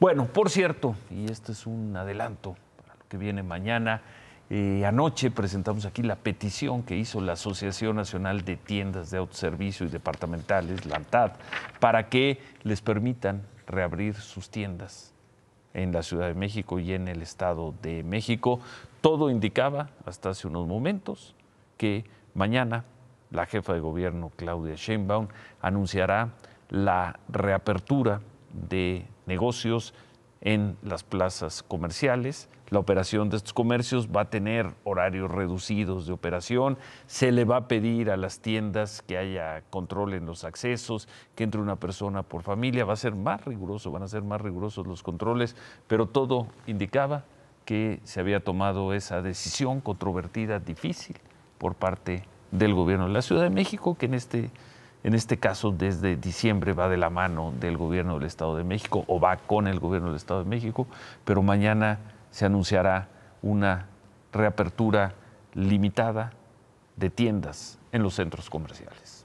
Bueno, por cierto, y este es un adelanto para lo que viene mañana, eh, anoche presentamos aquí la petición que hizo la Asociación Nacional de Tiendas de Autoservicio y Departamentales, la ANTAD, para que les permitan reabrir sus tiendas en la Ciudad de México y en el Estado de México. Todo indicaba hasta hace unos momentos que mañana la jefa de gobierno, Claudia Sheinbaum, anunciará la reapertura de negocios en las plazas comerciales. La operación de estos comercios va a tener horarios reducidos de operación, se le va a pedir a las tiendas que haya control en los accesos, que entre una persona por familia, va a ser más riguroso, van a ser más rigurosos los controles, pero todo indicaba que se había tomado esa decisión controvertida, difícil, por parte del gobierno de la Ciudad de México, que en este en este caso desde diciembre va de la mano del gobierno del Estado de México o va con el gobierno del Estado de México, pero mañana se anunciará una reapertura limitada de tiendas en los centros comerciales.